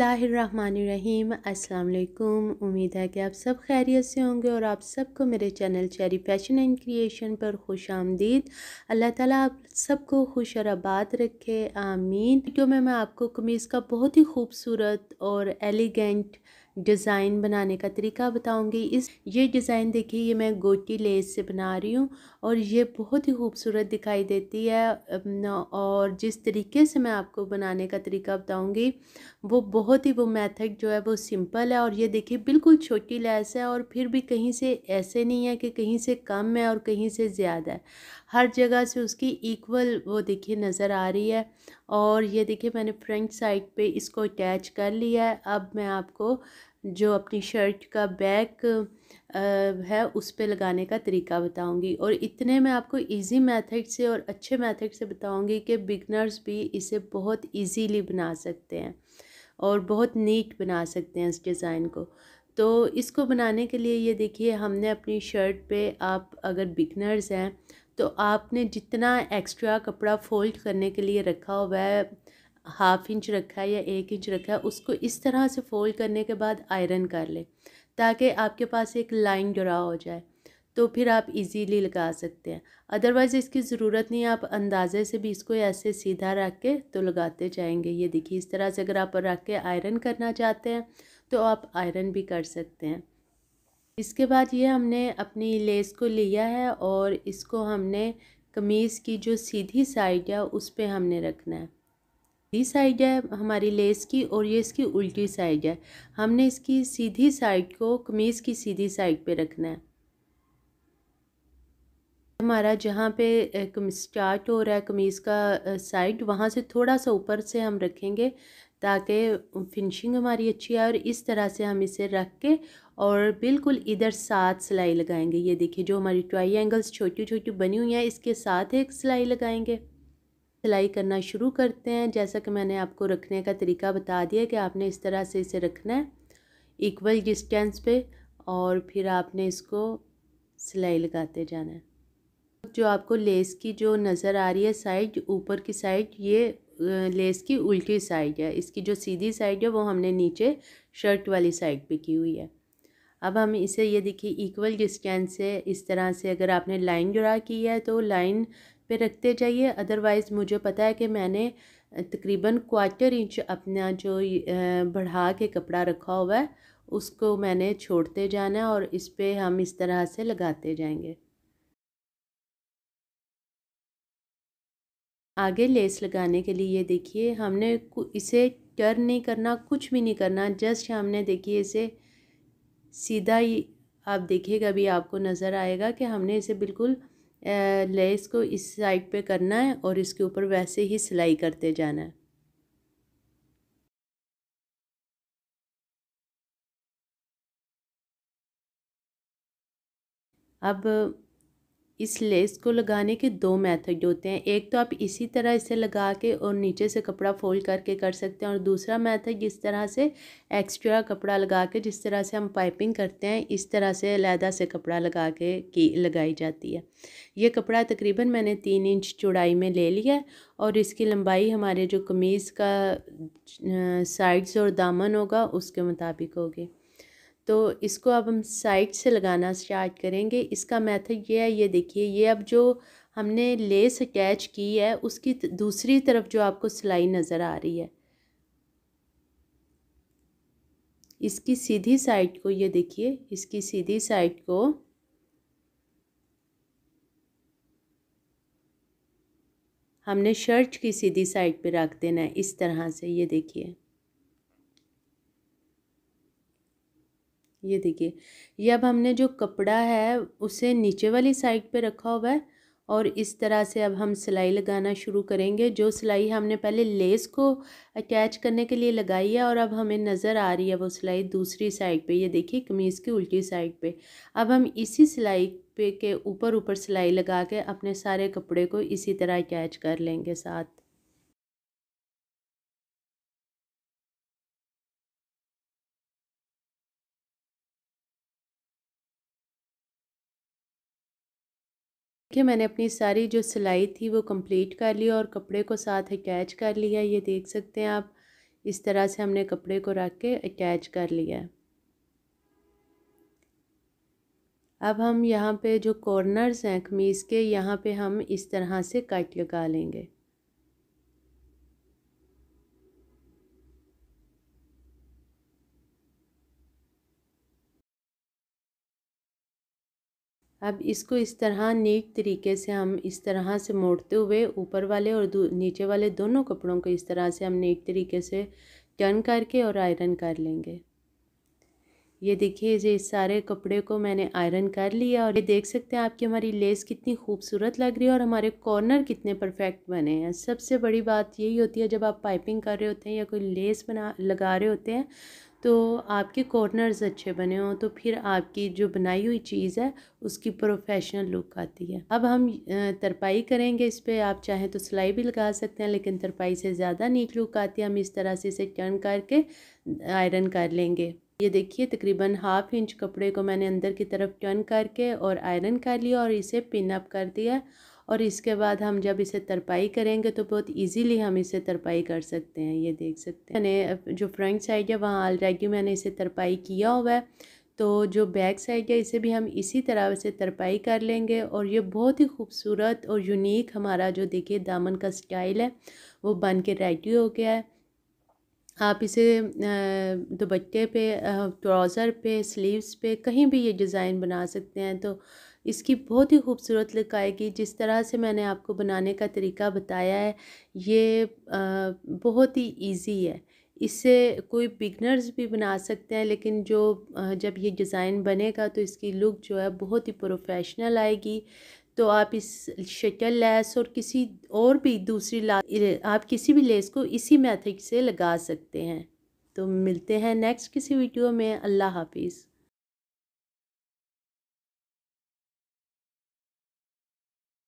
बिसमीम् अल्लाम उम्मीद है कि आप सब खैरियत से होंगे और आप सबको मेरे channel Cherry Fashion and Creation पर खुश आमदीद अल्लाह ताला आप सबको खुश और आबाद रखे आमीन वीडियो में मैं आपको कमीज़ का बहुत ही खूबसूरत और एलिगेंट डिज़ाइन बनाने का तरीका बताऊंगी इस ये डिज़ाइन देखिए ये मैं गोटी लेस से बना रही हूँ और ये बहुत ही खूबसूरत दिखाई देती है और जिस तरीके से मैं आपको बनाने का तरीका बताऊंगी वो बहुत ही वो मेथड जो है वो सिंपल है और ये देखिए बिल्कुल छोटी लेस है और फिर भी कहीं से ऐसे नहीं है कि कहीं से कम है और कहीं से ज़्यादा है हर जगह से उसकी इक्वल वो देखिए नज़र आ रही है और ये देखिए मैंने फ्रंट साइड पे इसको अटैच कर लिया है अब मैं आपको जो अपनी शर्ट का बैक है उस पर लगाने का तरीका बताऊंगी और इतने मैं आपको इजी मेथड से और अच्छे मेथड से बताऊंगी कि बिगनर्स भी इसे बहुत इजीली बना सकते हैं और बहुत नीट बना सकते हैं इस डिज़ाइन को तो इसको बनाने के लिए ये देखिए हमने अपनी शर्ट पे आप अगर बिगनर्स हैं तो आपने जितना एक्स्ट्रा कपड़ा फोल्ड करने के लिए रखा हुआ है हाफ़ इंच रखा है या एक इंच रखा है उसको इस तरह से फोल्ड करने के बाद आयरन कर लें ताकि आपके पास एक लाइन ड्रा हो जाए तो फिर आप इजीली लगा सकते हैं अदरवाइज़ इसकी ज़रूरत नहीं है आप अंदाजे से भी इसको ऐसे सीधा रख के तो लगाते जाएंगे ये देखिए इस तरह से अगर आप रख के आयरन करना चाहते हैं तो आप आयरन भी कर सकते हैं इसके बाद ये हमने अपनी लेस को लिया है और इसको हमने कमीज़ की जो सीधी साइड है उस पर हमने रखना है सीधी साइड है हमारी लेस की और ये इसकी उल्टी साइड है हमने इसकी सीधी साइड को कमीज़ की सीधी साइड पे रखना है हमारा जहाँ पे स्टार्ट हो रहा है कमीज़ का साइड वहाँ से थोड़ा सा ऊपर से हम रखेंगे ताकि फिनिशिंग हमारी अच्छी आए और इस तरह से हम इसे रख के और बिल्कुल इधर सात सिलाई लगाएंगे ये देखिए जो हमारी ट्राई एंगल्स छोटी छोटी बनी हुई हैं इसके साथ एक सिलाई लगाएंगे सिलाई करना शुरू करते हैं जैसा कि मैंने आपको रखने का तरीका बता दिया कि आपने इस तरह से इसे रखना है इक्वल डिस्टेंस पे और फिर आपने इसको सिलाई लगाते जाना है जो आपको लेस की जो नज़र आ रही है साइड ऊपर की साइड ये लेस की उल्टी साइड है इसकी जो सीधी साइड है वो हमने नीचे शर्ट वाली साइड पे की हुई है अब हम इसे ये देखिए इक्वल डिस्टेंस से इस तरह से अगर आपने लाइन ड्रा की है तो लाइन पे रखते जाइए अदरवाइज़ मुझे पता है कि मैंने तकरीबन क्वार्टर इंच अपना जो बढ़ा के कपड़ा रखा हुआ है उसको मैंने छोड़ते जाना है और इस पर हम इस तरह से लगाते जाएंगे आगे लेस लगाने के लिए ये देखिए हमने इसे टर्न नहीं करना कुछ भी नहीं करना जस्ट हमने देखिए इसे सीधा ही आप देखिएगा अभी आपको नज़र आएगा कि हमने इसे बिल्कुल लेस को इस साइड पे करना है और इसके ऊपर वैसे ही सिलाई करते जाना है अब इस लेस को लगाने के दो मेथड होते हैं एक तो आप इसी तरह इसे लगा के और नीचे से कपड़ा फोल्ड करके कर सकते हैं और दूसरा मेथड जिस तरह से एक्स्ट्रा कपड़ा लगा के जिस तरह से हम पाइपिंग करते हैं इस तरह से अलहदा से कपड़ा लगा के की लगाई जाती है ये कपड़ा तकरीबन मैंने तीन इंच चौड़ाई में ले लिया और इसकी लंबाई हमारे जो कमीज़ का साइड्स और दामन होगा उसके मुताबिक होगी तो इसको अब हम साइड से लगाना स्टार्ट करेंगे इसका मेथड ये है ये देखिए ये अब जो हमने लेस अटैच की है उसकी दूसरी तरफ जो आपको सिलाई नज़र आ रही है इसकी सीधी साइड को ये देखिए इसकी सीधी साइड को हमने शर्ट की सीधी साइड पे रख देना है इस तरह से ये देखिए ये देखिए ये अब हमने जो कपड़ा है उसे नीचे वाली साइड पे रखा हुआ है और इस तरह से अब हम सिलाई लगाना शुरू करेंगे जो सिलाई हमने पहले लेस को अटैच करने के लिए लगाई है और अब हमें नज़र आ रही है वो सिलाई दूसरी साइड पे ये देखिए कमीज़ की उल्टी साइड पे अब हम इसी सिलाई पे के ऊपर ऊपर सिलाई लगा के अपने सारे कपड़े को इसी तरह अटैच कर लेंगे साथ कि मैंने अपनी सारी जो सिलाई थी वो कंप्लीट कर ली और कपड़े को साथ अटैच कर लिया ये देख सकते हैं आप इस तरह से हमने कपड़े को रख के अटैच कर लिया अब हम यहाँ पे जो कॉर्नर्स हैं कमीज़ के यहाँ पे हम इस तरह से कट लगा लेंगे अब इसको इस तरह नीट तरीके से हम इस तरह से मोड़ते हुए ऊपर वाले और नीचे वाले दोनों कपड़ों को इस तरह से हम नीट तरीके से टर्न करके और आयरन कर लेंगे ये देखिए ये सारे कपड़े को मैंने आयरन कर लिया और ये देख सकते हैं आपकी हमारी लेस कितनी खूबसूरत लग रही है और हमारे कॉर्नर कितने परफेक्ट बने हैं सबसे बड़ी बात यही होती है जब आप पाइपिंग कर रहे होते हैं या कोई लेस बना लगा रहे होते हैं तो आपके कॉर्नर्स अच्छे बने हों तो फिर आपकी जो बनाई हुई चीज़ है उसकी प्रोफेशनल लुक आती है अब हम तरपाई करेंगे इस पर आप चाहें तो सिलाई भी लगा सकते हैं लेकिन तरपाई से ज़्यादा नीट लुक आती है हम इस तरह से इसे टर्न करके आयरन कर लेंगे ये देखिए तकरीबन हाफ इंच कपड़े को मैंने अंदर की तरफ टर्न करके और आयरन कर लिया और इसे पिन अप कर दिया और इसके बाद हम जब इसे तरपाई करेंगे तो बहुत इजीली हम इसे तरपाई कर सकते हैं ये देख सकते हैं मैंने जो फ्रंट साइड है वहाँ ऑलरेडी मैंने इसे तरपाई किया हुआ है तो जो बैक साइड है इसे भी हम इसी तरह से तरपाई कर लेंगे और ये बहुत ही खूबसूरत और यूनिक हमारा जो देखिए दामन का स्टाइल है वो बन के रेडी हो गया है आप इसे दुपट्टे पे ट्राउज़र पे स्लीव्स पे कहीं भी ये डिज़ाइन बना सकते हैं तो इसकी बहुत ही खूबसूरत लुक आएगी जिस तरह से मैंने आपको बनाने का तरीका बताया है ये बहुत ही ईजी है इससे कोई बिगनर्स भी बना सकते हैं लेकिन जो जब ये डिज़ाइन बनेगा तो इसकी लुक जो है बहुत ही प्रोफेशनल आएगी तो आप इस शटल लेस और किसी और भी दूसरी ला आप किसी भी लेस को इसी मेथड से लगा सकते हैं तो मिलते हैं नेक्स्ट किसी वीडियो में अल्लाह हाफिज़